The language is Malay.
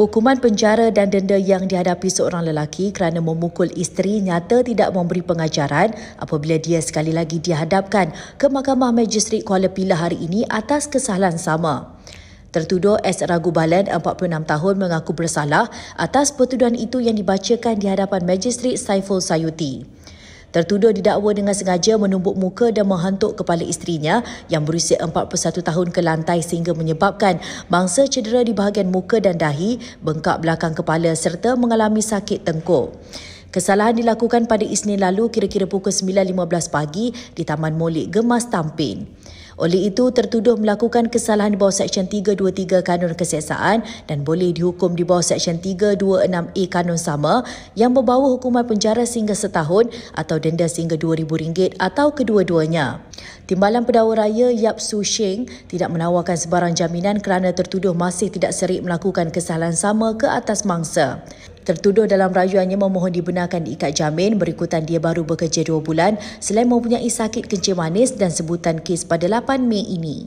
Hukuman penjara dan denda yang dihadapi seorang lelaki kerana memukul isteri nyata tidak memberi pengajaran apabila dia sekali lagi dihadapkan ke Mahkamah Majistrik Kuala Pilah hari ini atas kesalahan sama. Tertuduh S. Ragubalan, 46 tahun, mengaku bersalah atas pertuduhan itu yang dibacakan di hadapan Majistrik Saiful Sayuti. Tertuduh didakwa dengan sengaja menumbuk muka dan menghantuk kepala isterinya yang berusia 41 tahun ke lantai sehingga menyebabkan bangsa cedera di bahagian muka dan dahi, bengkak belakang kepala serta mengalami sakit tengkuk. Kesalahan dilakukan pada Isnin lalu kira-kira pukul 9.15 pagi di Taman Molik Gemas Tampin. Oleh itu, tertuduh melakukan kesalahan di bawah Seksyen 323 Kanun Keseksaan dan boleh dihukum di bawah Seksyen 326A Kanun sama yang membawa hukuman penjara sehingga setahun atau denda sehingga rm ringgit atau kedua-duanya. Timbalan pedawa raya Yap Su Sheng tidak menawarkan sebarang jaminan kerana tertuduh masih tidak serik melakukan kesalahan sama ke atas mangsa. Tertuduh dalam rayuannya memohon dibenarkan diikat jamin berikutan dia baru bekerja dua bulan selain mempunyai sakit kencing manis dan sebutan kes pada 8 Mei ini.